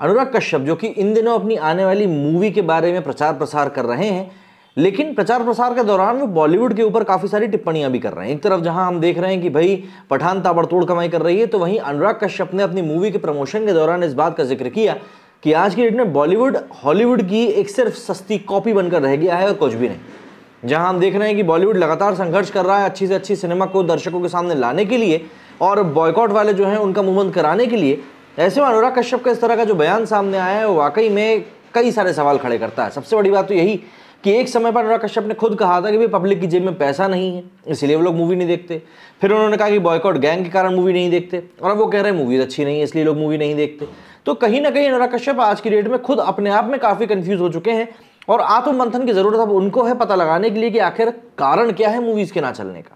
अनुराग कश्यप जो कि इन दिनों अपनी आने वाली मूवी के बारे में प्रचार प्रसार कर रहे हैं लेकिन प्रचार प्रसार के दौरान वो बॉलीवुड के ऊपर काफ़ी सारी टिप्पणियां भी कर रहे हैं एक तरफ जहां हम देख रहे हैं कि भाई पठान ताबड़तोड़ कमाई कर रही है तो वहीं अनुराग कश्यप ने अपनी मूवी के प्रमोशन के दौरान इस बात का जिक्र किया कि आज की डेट में बॉलीवुड हॉलीवुड की एक सिर्फ सस्ती कॉपी बनकर रह गया है और कुछ भी नहीं जहां हम देख रहे हैं कि बॉलीवुड लगातार संघर्ष कर रहा है अच्छी से अच्छी सिनेमा को दर्शकों के सामने लाने के लिए और बॉयकॉट वाले जो हैं उनका मूवमेंट कराने के लिए ऐसे में अनुराग कश्यप का इस तरह का जो बयान सामने आया है वो वाकई में कई सारे सवाल खड़े करता है सबसे बड़ी बात तो यही कि एक समय पर अनुराग कश्यप ने खुद कहा था कि भाई पब्लिक की जेब में पैसा नहीं है इसलिए वो लोग मूवी नहीं देखते फिर उन्होंने कहा कि बॉयकॉट गैंग के कारण मूवी नहीं देखते और अब वो कह रहे हैं मूवीज़ तो अच्छी नहीं है इसलिए लोग मूवी नहीं देखते तो कहीं ना कहीं अनुराग कश्यप आज की डेट में खुद अपने आप में काफ़ी कन्फ्यूज़ हो चुके हैं और आत्म मंथन की ज़रूरत अब उनको है पता लगाने के लिए कि आखिर कारण क्या है मूवीज़ के ना चलने का